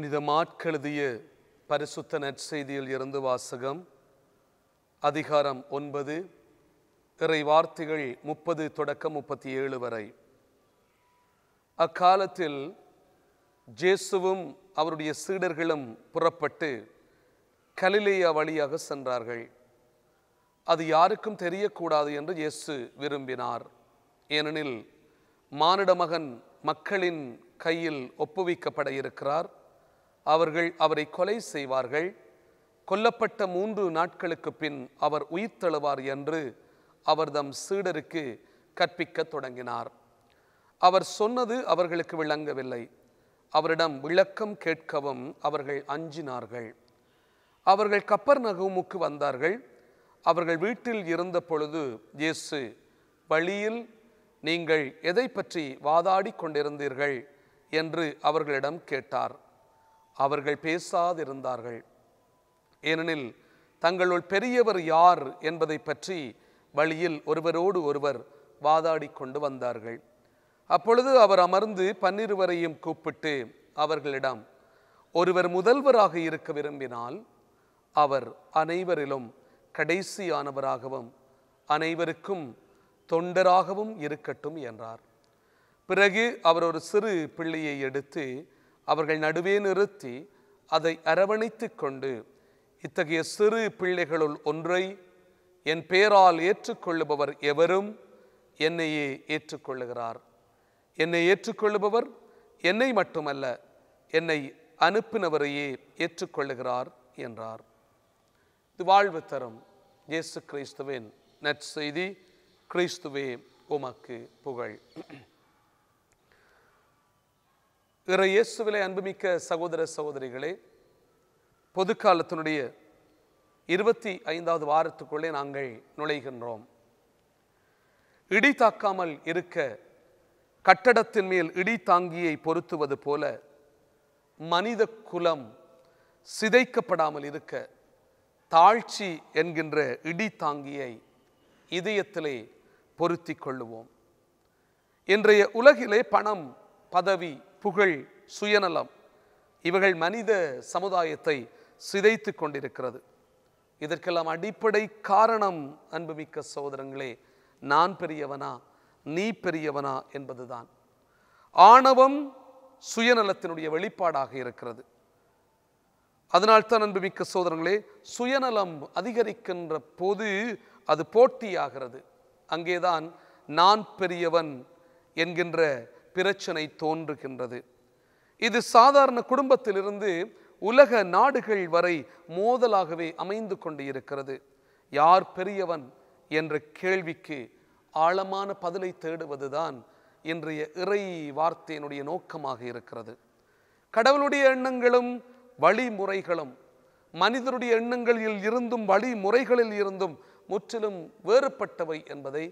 புனித மாட்கெழுதிய பரிசுத்த நற்செய்தியில் இருந்து வாசகம் அதிகாரம் ஒன்பது இறை வார்த்தைகள் முப்பது தொடக்கம் முப்பத்தி ஏழு வரை அக்காலத்தில் ஜேசுவும் அவருடைய சீடர்களும் புறப்பட்டு கலிலேயா வழியாக சென்றார்கள் அது யாருக்கும் தெரியக்கூடாது என்று இயேசு விரும்பினார் ஏனெனில் மானிட மகன் மக்களின் கையில் ஒப்புவிக்கப்பட இருக்கிறார் அவர்கள் அவரை கொலை செய்வார்கள் கொல்லப்பட்ட மூன்று நாட்களுக்கு பின் அவர் உயிர் தழுவார் என்று அவர் தம் சீடருக்கு கற்பிக்க தொடங்கினார் அவர் சொன்னது அவர்களுக்கு விளங்கவில்லை அவரிடம் விளக்கம் கேட்கவும் அவர்கள் அஞ்சினார்கள் அவர்கள் கப்பர் நகமுக்கு வந்தார்கள் அவர்கள் வீட்டில் இருந்த பொழுது இயேசு வழியில் நீங்கள் எதை பற்றி வாதாடி கொண்டிருந்தீர்கள் என்று அவர்களிடம் கேட்டார் அவர்கள் பேசாதிருந்தார்கள் ஏனெனில் தங்களுள் பெரியவர் யார் என்பதை பற்றி வழியில் ஒருவரோடு ஒருவர் வாதாடி கொண்டு வந்தார்கள் அப்பொழுது அவர் அமர்ந்து பன்னிருவரையும் கூப்பிட்டு அவர்களிடம் ஒருவர் முதல்வராக இருக்க விரும்பினால் அவர் அனைவரிலும் கடைசியானவராகவும் அனைவருக்கும் தொண்டராகவும் இருக்கட்டும் என்றார் பிறகு அவர் ஒரு சிறு பிள்ளையை எடுத்து அவர்கள் நடுவே நிறுத்தி அதை அரவணைத்து கொண்டு இத்தகைய சிறு பிள்ளைகளுள் ஒன்றை என் பேரால் ஏற்றுக்கொள்ளுபவர் எவரும் என்னையே ஏற்றுக்கொள்ளுகிறார் என்னை ஏற்றுக்கொள்ளுபவர் என்னை மட்டுமல்ல என்னை அனுப்பினவரையே ஏற்றுக்கொள்ளுகிறார் என்றார் இது வாழ்வு தரும் இயேசு கிறிஸ்துவின் நற்செய்தி கிறிஸ்துவே உமக்கு புகழ் இற இயேசுவிலை அன்புமிக்க சகோதர சகோதரிகளே பொது காலத்தினுடைய இருபத்தி ஐந்தாவது வாரத்துக்குள்ளே நாங்கள் நுழைகின்றோம் இடி தாக்காமல் இருக்க கட்டடத்தின் மேல் இடி தாங்கியை பொருத்துவது போல மனித குலம் சிதைக்கப்படாமல் இருக்க தாழ்ச்சி என்கின்ற இடி தாங்கியை இதயத்திலே பொருத்தி கொள்ளுவோம் இன்றைய உலகிலே பணம் பதவி புகழ் சுயநலம் இவைகள் மனித சமுதாயத்தை சிதைத்து கொண்டிருக்கிறது இதற்கெல்லாம் அடிப்படை காரணம் அன்புமிக்க சகோதரங்களே நான் பெரியவனா நீ பெரியவனா என்பதுதான் ஆணவம் சுயநலத்தினுடைய வெளிப்பாடாக இருக்கிறது அதனால்தான் அன்புமிக்க சோதரங்களே சுயநலம் அதிகரிக்கின்ற போது அது போட்டியாகிறது அங்கேதான் நான் பெரியவன் என்கின்ற பிரச்சனை தோன்றுகின்றது இது சாதாரண குடும்பத்திலிருந்து உலக நாடுகள் வரை மோதலாகவே அமைந்து கொண்டு இருக்கிறது யார் பெரியவன் என்ற கேள்விக்கு ஆழமான பதிலை தேடுவதுதான் இன்றைய இறை வார்த்தையினுடைய நோக்கமாக இருக்கிறது கடவுளுடைய எண்ணங்களும் வழிமுறைகளும் மனிதருடைய எண்ணங்களில் இருந்தும் வழிமுறைகளில் இருந்தும் முற்றிலும் வேறுபட்டவை என்பதை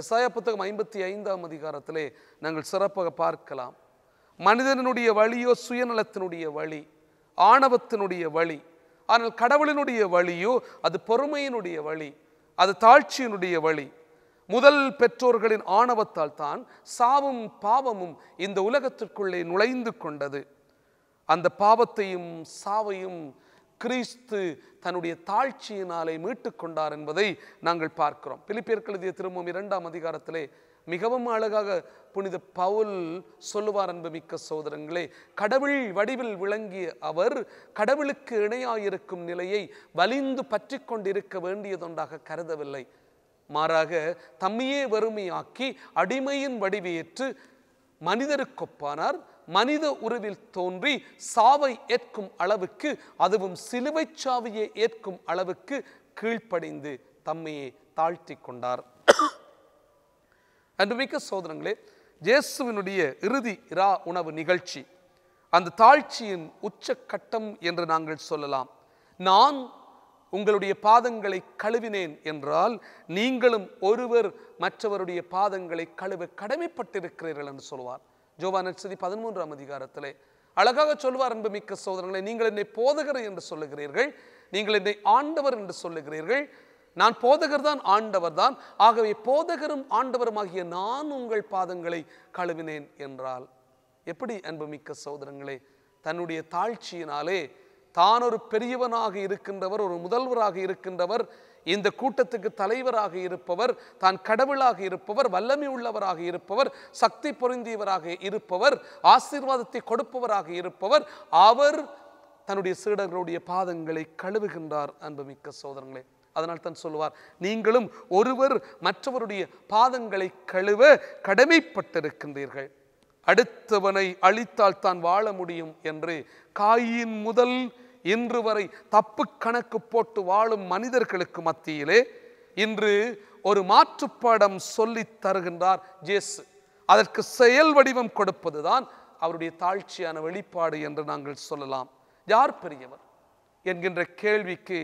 எஸ்ஆய புத்தகம் ஐம்பத்தி ஐந்தாம் அதிகாரத்திலே நாங்கள் சிறப்பாக பார்க்கலாம் மனிதனுடைய வழியோ சுயநலத்தினுடைய வழி ஆணவத்தினுடைய வழி ஆனால் கடவுளினுடைய வழியோ அது பொறுமையினுடைய வழி அது தாழ்ச்சியினுடைய வழி முதல் பெற்றோர்களின் ஆணவத்தால் தான் சாவும் பாவமும் இந்த உலகத்திற்குள்ளே நுழைந்து கொண்டது அந்த பாவத்தையும் சாவையும் கிறிஸ்து தன்னுடைய தாழ்ச்சியினாலே மீட்டு கொண்டார் என்பதை நாங்கள் பார்க்கிறோம் பிலிப்பியர்கள் கழுதிய திரும்பவும் இரண்டாம் அதிகாரத்திலே மிகவும் அழகாக புனித பவுல் சொல்லுவார் அன்பு மிக்க சோதரங்களே கடவுள் வடிவில் விளங்கிய அவர் கடவுளுக்கு இணையாயிருக்கும் நிலையை வலிந்து பற்றி கொண்டிருக்க வேண்டியதொன்றாக கருதவில்லை மாறாக தம்மையே வறுமையாக்கி அடிமையின் வடிவேற்று மனிதருக்கொப்பானார் மனித உருவில் தோன்றி சாவை ஏற்கும் அளவுக்கு அதுவும் சிலுவை சாவையை ஏற்கும் அளவுக்கு கீழ்ப்படைந்து தம்மையே தாழ்த்தி கொண்டார் மிக்க சோதனங்களே ஜேசுவினுடைய இறுதி இரா உணவு நிகழ்ச்சி அந்த தாழ்ச்சியின் உச்சக்கட்டம் என்று நாங்கள் சொல்லலாம் நான் உங்களுடைய பாதங்களை கழுவினேன் என்றால் நீங்களும் ஒருவர் மற்றவருடைய பாதங்களை கழுவ கடமைப்பட்டிருக்கிறீர்கள் என்று சொல்வார் ஜோவான் நட்சதி பதிமூன்றாம் அதிகாரத்திலே அழகாக சொல்வார் மிக்க சோதனங்களை நீங்கள் என்னை போதகர் என்று சொல்லுகிறீர்கள் நீங்கள் என்னை ஆண்டவர் என்று சொல்லுகிறீர்கள் நான் போதகர் தான் ஆண்டவர் தான் ஆகவே போதகரும் ஆண்டவருமாகிய நான் உங்கள் பாதங்களை கழுவினேன் என்றால் எப்படி அன்புமிக்க சோதரங்களே தன்னுடைய தாழ்ச்சியினாலே தான் ஒரு பெரியவனாக இருக்கின்றவர் ஒரு முதல்வராக இருக்கின்றவர் இந்த கூட்டத்துக்கு தலைவராக இருப்பவர் தான் கடவுளாக இருப்பவர் வல்லமை உள்ளவராக இருப்பவர் சக்தி பொருந்தியவராக இருப்பவர் ஆசீர்வாதத்தை கொடுப்பவராக இருப்பவர் அவர் தன்னுடைய சீடர்களுடைய பாதங்களை கழுவுகின்றார் அன்புமிக்க சோதரங்களே அதனால் தான் சொல்லுவார் நீங்களும் ஒருவர் மற்றவருடைய பாதங்களை கழுவ கடமைப்பட்டிருக்கின்றீர்கள் அடுத்தவனை அழித்தால் தான் வாழ முடியும் என்று காயின் முதல் இன்று வரை தப்பு கணக்கு போட்டு வாழும் மனிதர்களுக்கு மத்தியிலே இன்று ஒரு மாற்றுப்பாடம் சொல்லி தருகின்றார் ஜேசு அதற்கு செயல் வடிவம் கொடுப்பதுதான் அவருடைய தாழ்ச்சியான வெளிப்பாடு என்று நாங்கள் சொல்லலாம் யார் பெரியவர் என்கின்ற கேள்விக்கு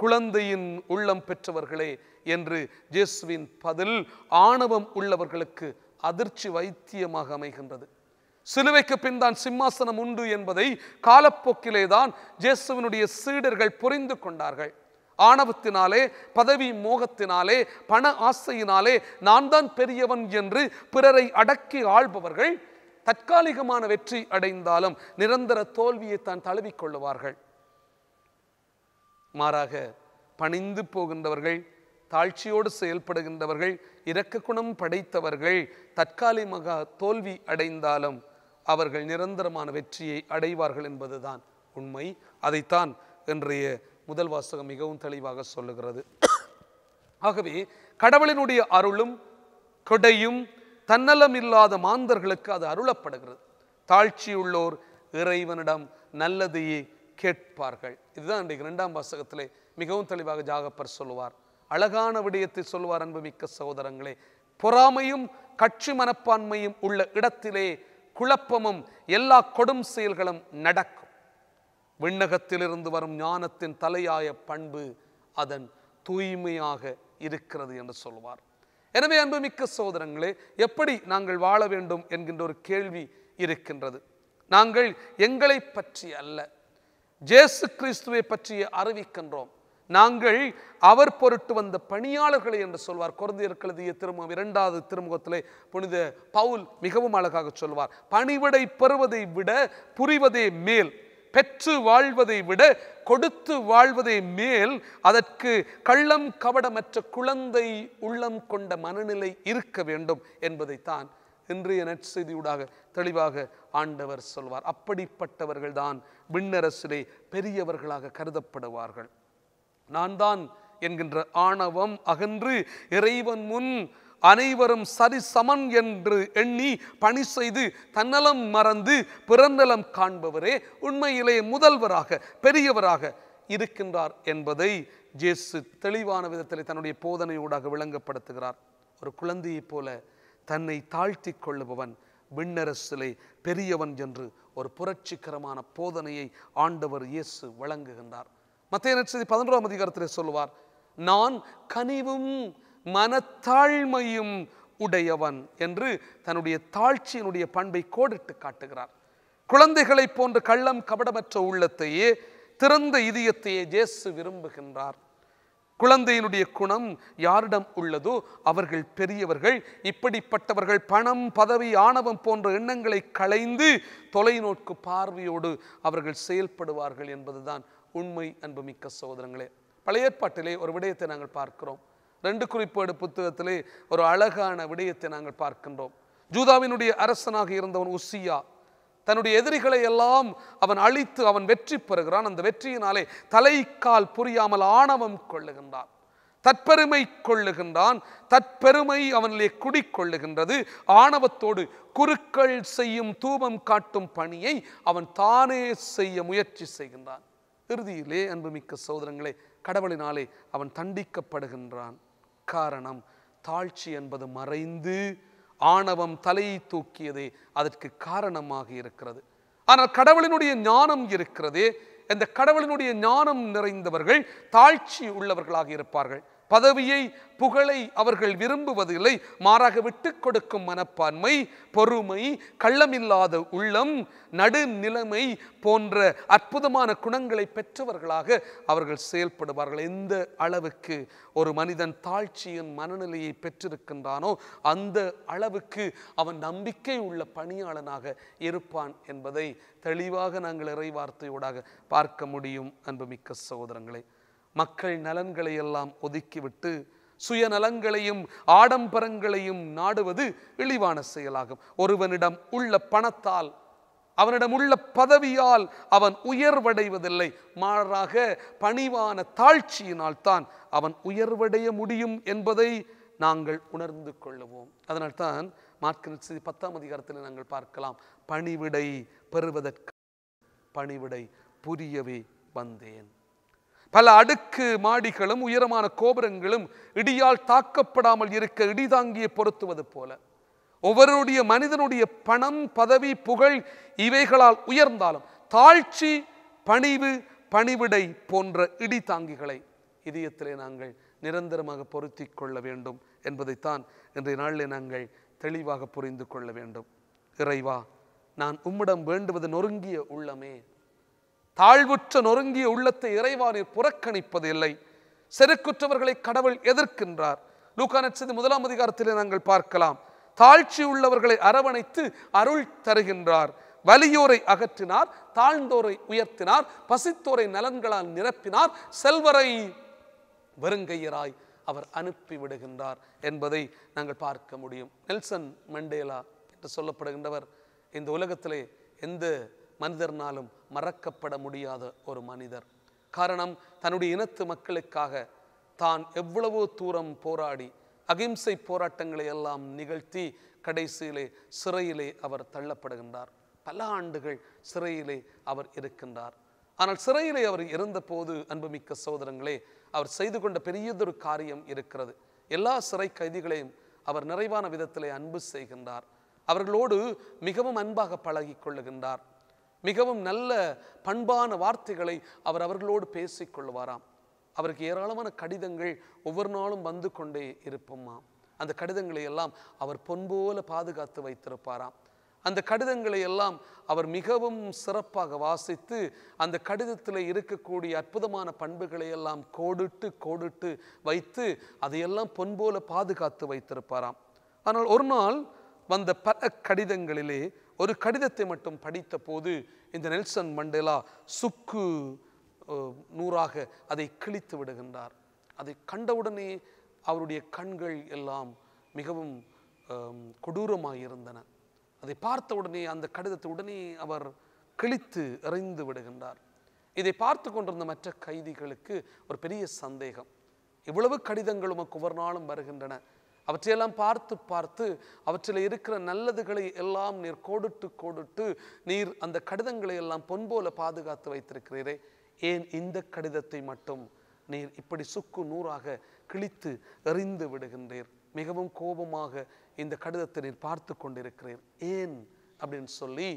குழந்தையின் உள்ளம் பெற்றவர்களே என்று ஜேசுவின் பதில் ஆணவம் உள்ளவர்களுக்கு அதிர்ச்சி வைத்தியமாக அமைகின்றது சிலுவைக்கு பின் தான் சிம்மாசனம் உண்டு என்பதை காலப்போக்கிலே தான் ஜேசுவனுடைய சீடர்கள் புரிந்து கொண்டார்கள் ஆணவத்தினாலே பதவி மோகத்தினாலே பண ஆசையினாலே நான் தான் பெரியவன் என்று பிறரை அடக்கி ஆள்பவர்கள் தற்காலிகமான வெற்றி அடைந்தாலும் நிரந்தர தோல்வியை தான் தழுவிக்கொள்ளுவார்கள் மாறாக பணிந்து போகின்றவர்கள் தாழ்ச்சியோடு செயல்படுகின்றவர்கள் இரக்க குணம் படைத்தவர்கள் தற்காலிகமாக தோல்வி அடைந்தாலும் அவர்கள் நிரந்தரமான வெற்றியை அடைவார்கள் என்பதுதான் உண்மை அதைத்தான் இன்றைய முதல் வாசகம் மிகவும் தெளிவாக சொல்லுகிறது ஆகவே கடவுளினுடைய அருளும் கொடையும் தன்னலம் இல்லாத மாந்தர்களுக்கு அது அருளப்படுகிறது தாழ்ச்சியுள்ளோர் இறைவனிடம் நல்லதையே கேட்பார்கள் இதுதான் இன்றைக்கு இரண்டாம் வாசகத்திலே மிகவும் தெளிவாக ஜாகப்பர் சொல்லுவார் அழகான விடயத்தை சொல்வார் அன்புமிக்க சகோதரங்களே பொறாமையும் கட்சி மனப்பான்மையும் உள்ள இடத்திலே குழப்பமும் எல்லா கொடும் செயல்களும் நடக்கும் விண்ணகத்திலிருந்து வரும் ஞானத்தின் தலையாய பண்பு அதன் தூய்மையாக இருக்கிறது என்று சொல்வார் எனவே அன்புமிக்க சகோதரங்களே எப்படி நாங்கள் வாழ வேண்டும் என்கின்ற ஒரு கேள்வி இருக்கின்றது நாங்கள் எங்களை பற்றி அல்ல ஜேசு கிறிஸ்துவை பற்றிய அறிவிக்கின்றோம் நாங்கள் அவர் பொருட்டு வந்த பணியாளர்களை என்று சொல்வார் குறைந்தியர் திருமுகம் இரண்டாவது திருமுகத்திலே புனித பவுல் மிகவும் அழகாக சொல்வார் பணிவிடை பெறுவதை விட புரிவதே மேல் பெற்று வாழ்வதை விட கொடுத்து வாழ்வதை மேல் அதற்கு கள்ளம் கவடமற்ற குழந்தை உள்ளம் கொண்ட மனநிலை இருக்க வேண்டும் என்பதைத்தான் இன்றைய நற்செய்தியூடாக தெளிவாக ஆண்டவர் சொல்வார் அப்படிப்பட்டவர்கள்தான் விண்ணரசிலே பெரியவர்களாக கருதப்படுவார்கள் நான் தான் என்கின்ற ஆணவம் அகன்று இறைவன் முன் அனைவரும் சரி சமன் என்று எண்ணி பணி செய்து தன்னலம் மறந்து பிறந்தலம் காண்பவரே உண்மையிலே முதல்வராக பெரியவராக இருக்கின்றார் என்பதை ஜேசு தெளிவான விதத்தில் தன்னுடைய போதனையூடாக விளங்கப்படுத்துகிறார் ஒரு குழந்தையைப் போல தன்னை தாழ்த்தி கொள்ளுபவன் விண்ணரசிலே பெரியவன் என்று ஒரு புரட்சிகரமான போதனையை ஆண்டவர் இயேசு வழங்குகின்றார் மத்திய நட்சத்திரி பதினொன்றாம் அதிகாரத்தில் சொல்லுவார் நான் கனிவும் மனத்தாழ்மையும் உடையவன் என்று தன்னுடைய தாழ்ச்சியினுடைய பண்பை கோடிட்டு காட்டுகிறார் குழந்தைகளை போன்ற கள்ளம் கபடமற்ற உள்ளத்தையே திறந்த இதயத்தையே ஜேசு விரும்புகின்றார் குழந்தையினுடைய குணம் யாரிடம் உள்ளதோ அவர்கள் பெரியவர்கள் இப்படிப்பட்டவர்கள் பணம் பதவி ஆணவம் போன்ற எண்ணங்களை களைந்து தொலைநோக்கு பார்வையோடு அவர்கள் செயல்படுவார்கள் என்பதுதான் உண்மை அன்புமிக்க சோதரங்களே பழைய ஏற்பாட்டிலே ஒரு விடயத்தை நாங்கள் பார்க்கிறோம் ரெண்டு குறிப்பேடு புத்தகத்திலே ஒரு அழகான விடயத்தை நாங்கள் பார்க்கின்றோம் ஜூதாவினுடைய அரசனாக இருந்தவன் உசியா தன்னுடைய எதிரிகளை எல்லாம் அவன் அழித்து அவன் வெற்றி பெறுகிறான் அந்த வெற்றியினாலே தலைக்கால் புரியாமல் ஆணவம் கொள்ளுகின்றான் தற்பெருமை கொள்ளுகின்றான் தற்பெருமை அவனிலே குடிக்கொள்ளுகின்றது ஆணவத்தோடு குருக்கள் செய்யும் தூபம் காட்டும் பணியை அவன் தானே செய்ய முயற்சி செய்கின்றான் இறுதியிலே அன்புமிக்க சோதரங்களே கடவுளினாலே அவன் தண்டிக்கப்படுகின்றான் காரணம் தாழ்ச்சி என்பது மறைந்து ஆணவம் தலையை தூக்கியதே அதற்கு காரணமாக இருக்கிறது ஆனால் கடவுளினுடைய ஞானம் இருக்கிறதே இந்த கடவுளினுடைய ஞானம் நிறைந்தவர்கள் தாழ்ச்சி உள்ளவர்களாக இருப்பார்கள் பதவியை புகழை அவர்கள் விரும்புவதில்லை மாறாக விட்டு கொடுக்கும் மனப்பான்மை பொறுமை கள்ளமில்லாத உள்ளம் நடுநிலைமை போன்ற அற்புதமான குணங்களை பெற்றவர்களாக அவர்கள் செயல்படுவார்கள் எந்த அளவுக்கு ஒரு மனிதன் தாழ்ச்சியின் மனநிலையை பெற்றிருக்கின்றானோ அந்த அளவுக்கு அவன் நம்பிக்கை உள்ள பணியாளனாக இருப்பான் என்பதை தெளிவாக நாங்கள் இறைவார்த்தையோடாக பார்க்க முடியும் அன்புமிக்க சகோதரங்களை மக்கள் நலன்களை எல்லாம் ஒதுக்கிவிட்டு சுயநலங்களையும் ஆடம்பரங்களையும் நாடுவது இழிவான செயலாகும் ஒருவனிடம் உள்ள பணத்தால் அவனிடம் உள்ள பதவியால் அவன் உயர்வடைவதில்லை மாறாக பணிவான தாழ்ச்சியினால் தான் அவன் உயர்வடைய முடியும் என்பதை நாங்கள் உணர்ந்து கொள்ளுவோம் அதனால்தான் மார்க்கின் செய்தி பத்தாம் அதிகாரத்தில் நாங்கள் பார்க்கலாம் பணிவிடை பெறுவதற்கு பணிவிடை புரியவே வந்தேன் பல அடுக்கு மாடிகளும் உயரமான கோபுரங்களும் இடியால் தாக்கப்படாமல் இருக்க தாங்கிய பொருத்துவது போல ஒவ்வொருடைய மனிதனுடைய பணம் பதவி புகழ் இவைகளால் உயர்ந்தாலும் தாழ்ச்சி பணிவு பணிவிடை போன்ற இடி தாங்கிகளை இதயத்திலே நாங்கள் நிரந்தரமாக பொருத்தி கொள்ள வேண்டும் என்பதைத்தான் இன்றைய நாளில் நாங்கள் தெளிவாக புரிந்து கொள்ள வேண்டும் இறைவா நான் உம்மிடம் வேண்டுவது நொறுங்கிய உள்ளமே தாழ்வுற்ற நொறுங்கிய உள்ளத்தை இறைவானில் புறக்கணிப்பது இல்லை செருக்குற்றவர்களை கடவுள் எதிர்க்கின்றார் லூக்கானச்சது முதலாம் அதிகாரத்திலே நாங்கள் பார்க்கலாம் தாழ்ச்சி உள்ளவர்களை அரவணைத்து அருள் தருகின்றார் வலியோரை அகற்றினார் தாழ்ந்தோரை உயர்த்தினார் பசித்தோரை நலன்களால் நிரப்பினார் செல்வரை வெறுங்கையராய் அவர் அனுப்பி விடுகின்றார் என்பதை நாங்கள் பார்க்க முடியும் நெல்சன் மண்டேலா என்று சொல்லப்படுகின்றவர் இந்த உலகத்திலே எந்த மனிதர்னாலும் மறக்கப்பட முடியாத ஒரு மனிதர் காரணம் தன்னுடைய இனத்து மக்களுக்காக தான் எவ்வளவோ தூரம் போராடி அகிம்சை போராட்டங்களை எல்லாம் நிகழ்த்தி கடைசியிலே சிறையிலே அவர் தள்ளப்படுகின்றார் பல ஆண்டுகள் சிறையிலே அவர் இருக்கின்றார் ஆனால் சிறையிலே அவர் இருந்தபோது அன்புமிக்க சோதரங்களே அவர் செய்து கொண்ட பெரியதொரு காரியம் இருக்கிறது எல்லா சிறை கைதிகளையும் அவர் நிறைவான விதத்திலே அன்பு செய்கின்றார் அவர்களோடு மிகவும் அன்பாக பழகி கொள்ளுகின்றார் மிகவும் நல்ல பண்பான வார்த்தைகளை அவர் அவர்களோடு பேசிக்கொள்வாராம் அவருக்கு ஏராளமான கடிதங்கள் ஒவ்வொரு நாளும் வந்து கொண்டே இருப்போம்மா அந்த கடிதங்களை எல்லாம் அவர் பொன்போல பாதுகாத்து வைத்திருப்பாராம் அந்த கடிதங்களை எல்லாம் அவர் மிகவும் சிறப்பாக வாசித்து அந்த கடிதத்தில் இருக்கக்கூடிய அற்புதமான பண்புகளை எல்லாம் கோடிட்டு கோடிட்டு வைத்து அதையெல்லாம் பொன்போல பாதுகாத்து வைத்திருப்பாராம் ஆனால் ஒரு நாள் வந்த பல கடிதங்களிலே ஒரு கடிதத்தை மட்டும் படித்த போது இந்த நெல்சன் மண்டேலா சுக்கு நூறாக அதை கிழித்து விடுகின்றார் அதை கண்டவுடனே அவருடைய கண்கள் எல்லாம் மிகவும் கொடூரமாக இருந்தன அதை பார்த்த உடனே அந்த கடிதத்தை உடனே அவர் கிழித்து எறிந்து விடுகின்றார் இதை பார்த்து கொண்டிருந்த மற்ற கைதிகளுக்கு ஒரு பெரிய சந்தேகம் இவ்வளவு கடிதங்கள் உமக்கு ஒவ்வொரு நாளும் வருகின்றன அவற்றையெல்லாம் பார்த்து பார்த்து அவற்றில் இருக்கிற நல்லதுகளை எல்லாம் நீர் கோடுட்டு கோடுட்டு நீர் அந்த கடிதங்களை எல்லாம் பொன்போல பாதுகாத்து வைத்திருக்கிறீரே ஏன் இந்த கடிதத்தை மட்டும் நீர் இப்படி சுக்கு நூறாக கிழித்து எறிந்து விடுகின்றீர் மிகவும் கோபமாக இந்த கடிதத்தை நீர் பார்த்து கொண்டிருக்கிறீர் ஏன் அப்படின்னு சொல்லி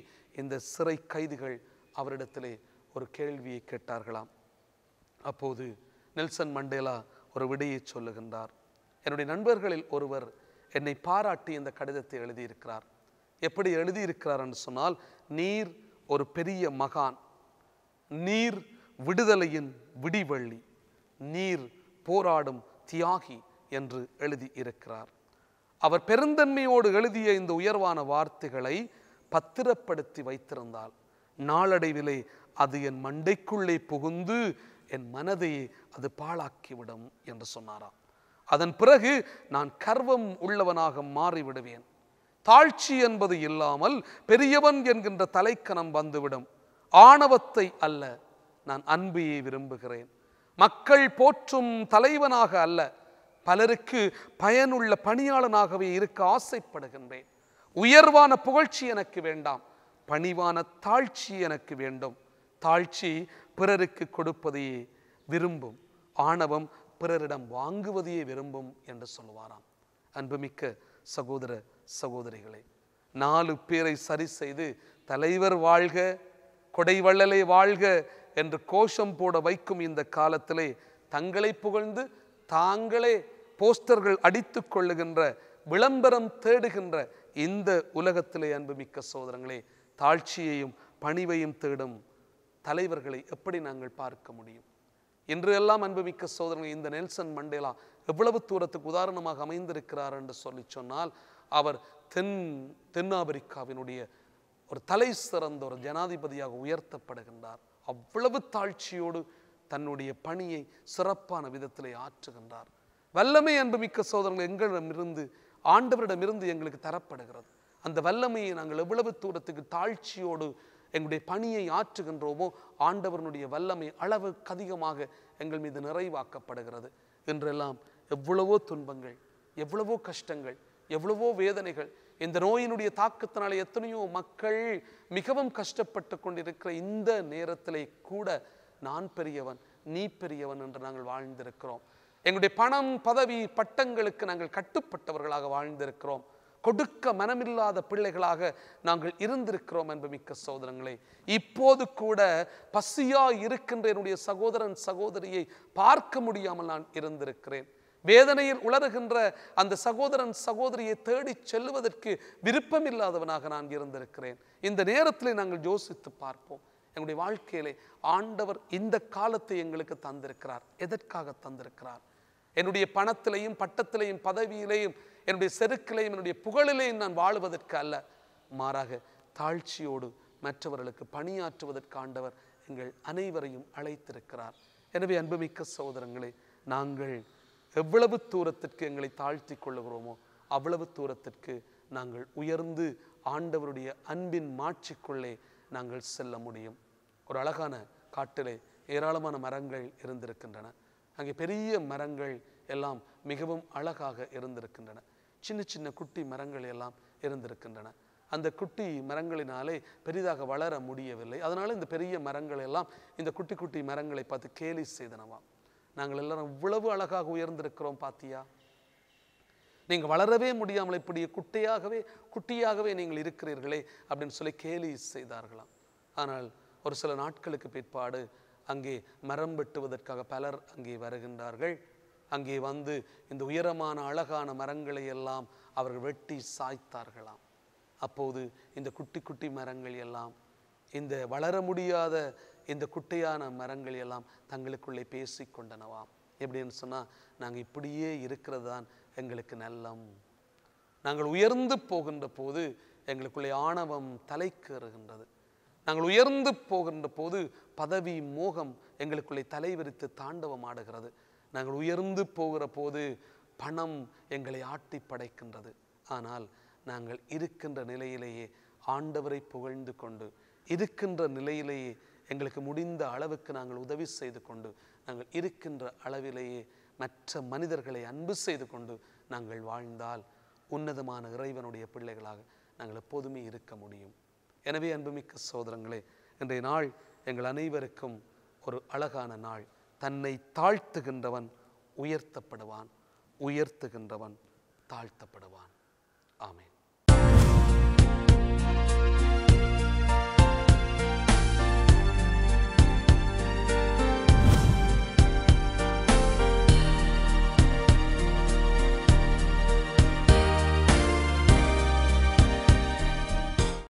இந்த சிறை கைதிகள் அவரிடத்திலே ஒரு கேள்வியை கேட்டார்களாம் அப்போது நெல்சன் மண்டேலா ஒரு விடையை சொல்லுகின்றார் என்னுடைய நண்பர்களில் ஒருவர் என்னை பாராட்டி இந்த கடிதத்தை எழுதியிருக்கிறார் எப்படி எழுதியிருக்கிறார் என்று சொன்னால் நீர் ஒரு பெரிய மகான் நீர் விடுதலையின் விடிவள்ளி நீர் போராடும் தியாகி என்று எழுதியிருக்கிறார் அவர் பெருந்தன்மையோடு எழுதிய இந்த உயர்வான வார்த்தைகளை பத்திரப்படுத்தி வைத்திருந்தால் நாளடைவிலே அது என் மண்டைக்குள்ளே புகுந்து என் மனதையே அது பாழாக்கிவிடும் என்று சொன்னாராம் அதன் பிறகு நான் கர்வம் உள்ளவனாக மாறிவிடுவேன் தாழ்ச்சி என்பது இல்லாமல் பெரியவன் என்கின்ற தலைக்கணம் வந்துவிடும் ஆணவத்தை அல்ல நான் அன்பையே விரும்புகிறேன் மக்கள் போற்றும் தலைவனாக அல்ல பலருக்கு பயனுள்ள பணியாளனாகவே இருக்க ஆசைப்படுகின்றேன் உயர்வான புகழ்ச்சி எனக்கு வேண்டாம் பணிவான தாழ்ச்சி எனக்கு வேண்டும் தாழ்ச்சி பிறருக்கு கொடுப்பதையே விரும்பும் ஆணவம் பிறரிடம் வாங்குவதையே விரும்பும் என்று சொல்லுவாராம் அன்புமிக்க சகோதர சகோதரிகளை நாலு பேரை சரி செய்து தலைவர் வாழ்க கொடைவள்ளலை வாழ்க என்று கோஷம் போட வைக்கும் இந்த காலத்திலே தங்களை புகழ்ந்து தாங்களே போஸ்டர்கள் அடித்து கொள்ளுகின்ற விளம்பரம் தேடுகின்ற இந்த உலகத்திலே அன்புமிக்க சோதரங்களே தாழ்ச்சியையும் பணிவையும் தேடும் தலைவர்களை எப்படி நாங்கள் பார்க்க முடியும் இன்று எல்லாம் அன்புமிக்க சோதனை இந்த நெல்சன் மண்டேலா எவ்வளவு தூரத்துக்கு உதாரணமாக அமைந்திருக்கிறார் என்று சொல்லி சொன்னால் அவர் தென் தென்னாப்பிரிக்காவினுடைய ஒரு தலை சிறந்த ஒரு ஜனாதிபதியாக உயர்த்தப்படுகின்றார் அவ்வளவு தாழ்ச்சியோடு தன்னுடைய பணியை சிறப்பான விதத்திலே ஆற்றுகின்றார் வல்லமை அன்புமிக்க சோதரர்கள் எங்களிடமிருந்து ஆண்டவரிடமிருந்து எங்களுக்கு தரப்படுகிறது அந்த வல்லமையை நாங்கள் எவ்வளவு தூரத்துக்கு தாழ்ச்சியோடு எங்களுடைய பணியை ஆற்றுகின்றோமோ ஆண்டவரனுடைய வல்லமை அளவுக்கு அதிகமாக எங்கள் மீது நிறைவாக்கப்படுகிறது என்றெல்லாம் எவ்வளவோ துன்பங்கள் எவ்வளவோ கஷ்டங்கள் எவ்வளவோ வேதனைகள் இந்த நோயினுடைய தாக்கத்தினால எத்தனையோ மக்கள் மிகவும் கஷ்டப்பட்டு கொண்டிருக்கிற இந்த நேரத்திலே கூட நான் பெரியவன் நீ பெரியவன் என்று நாங்கள் வாழ்ந்திருக்கிறோம் எங்களுடைய பணம் பதவி பட்டங்களுக்கு நாங்கள் கட்டுப்பட்டவர்களாக வாழ்ந்திருக்கிறோம் கொடுக்க மனமில்லாத பிள்ளைகளாக நாங்கள் இருந்திருக்கிறோம் என்ப மிக்க சோதரங்களே இப்போது கூட பசியா இருக்கின்ற என்னுடைய சகோதரன் சகோதரியை பார்க்க முடியாமல் நான் இருந்திருக்கிறேன் வேதனையில் உளறுகின்ற அந்த சகோதரன் சகோதரியை தேடி செல்வதற்கு விருப்பமில்லாதவனாக நான் இருந்திருக்கிறேன் இந்த நேரத்தில் நாங்கள் யோசித்து பார்ப்போம் எங்களுடைய வாழ்க்கையிலே ஆண்டவர் இந்த காலத்தை எங்களுக்கு தந்திருக்கிறார் எதற்காக தந்திருக்கிறார் என்னுடைய பணத்திலையும் பட்டத்திலையும் பதவியிலையும் என்னுடைய செருக்கிலையும் என்னுடைய புகழிலையும் நான் வாழுவதற்கு அல்ல மாறாக தாழ்ச்சியோடு மற்றவர்களுக்கு பணியாற்றுவதற்காண்டவர் எங்கள் அனைவரையும் அழைத்திருக்கிறார் எனவே அன்புமிக்க சகோதரங்களே நாங்கள் எவ்வளவு தூரத்திற்கு எங்களை தாழ்த்தி கொள்ளுகிறோமோ அவ்வளவு தூரத்திற்கு நாங்கள் உயர்ந்து ஆண்டவருடைய அன்பின் மாட்சிக்குள்ளே நாங்கள் செல்ல முடியும் ஒரு அழகான காட்டிலே ஏராளமான மரங்கள் இருந்திருக்கின்றன அங்கே பெரிய மரங்கள் எல்லாம் மிகவும் அழகாக இருந்திருக்கின்றன சின்ன சின்ன குட்டி மரங்கள் எல்லாம் இருந்திருக்கின்றன அந்த குட்டி மரங்களினாலே பெரிதாக வளர முடியவில்லை அதனால் இந்த பெரிய மரங்கள் எல்லாம் இந்த குட்டி குட்டி மரங்களை பார்த்து கேலி செய்தனவாம் நாங்கள் எல்லாரும் இவ்வளவு அழகாக உயர்ந்திருக்கிறோம் பாத்தியா நீங்கள் வளரவே முடியாமல் இப்படி குட்டையாகவே குட்டியாகவே நீங்கள் இருக்கிறீர்களே அப்படின்னு சொல்லி கேலி செய்தார்களாம் ஆனால் ஒரு சில நாட்களுக்கு பிற்பாடு அங்கே மரம் வெட்டுவதற்காக பலர் அங்கே வருகின்றார்கள் அங்கே வந்து இந்த உயரமான அழகான மரங்களை எல்லாம் அவர்கள் வெட்டி சாய்த்தார்களாம் அப்போது இந்த குட்டி குட்டி மரங்கள் எல்லாம் இந்த வளர முடியாத இந்த குட்டையான மரங்கள் எல்லாம் தங்களுக்குள்ளே பேசி கொண்டனவாம் எப்படின்னு சொன்னால் நாங்கள் இப்படியே இருக்கிறது தான் எங்களுக்கு நல்லம் நாங்கள் உயர்ந்து போகின்ற போது எங்களுக்குள்ளே ஆணவம் தலைக்கேறுகின்றது நாங்கள் உயர்ந்து போகின்ற போது பதவி மோகம் எங்களுக்குள்ளே தலைவிரித்து தாண்டவம் ஆடுகிறது நாங்கள் உயர்ந்து போகிற போது பணம் எங்களை ஆட்டி படைக்கின்றது ஆனால் நாங்கள் இருக்கின்ற நிலையிலேயே ஆண்டவரை புகழ்ந்து கொண்டு இருக்கின்ற நிலையிலேயே எங்களுக்கு முடிந்த அளவுக்கு நாங்கள் உதவி செய்து கொண்டு நாங்கள் இருக்கின்ற அளவிலேயே மற்ற மனிதர்களை அன்பு செய்து கொண்டு நாங்கள் வாழ்ந்தால் உன்னதமான இறைவனுடைய பிள்ளைகளாக நாங்கள் எப்போதுமே இருக்க முடியும் எனவே அன்புமிக்க சோதரங்களே இன்றைய நாள் எங்கள் அனைவருக்கும் ஒரு அழகான நாள் தன்னை தாழ்த்துகின்றவன் உயர்த்தப்படுவான் உயர்த்துகின்றவன் தாழ்த்தப்படுவான் ஆமேன்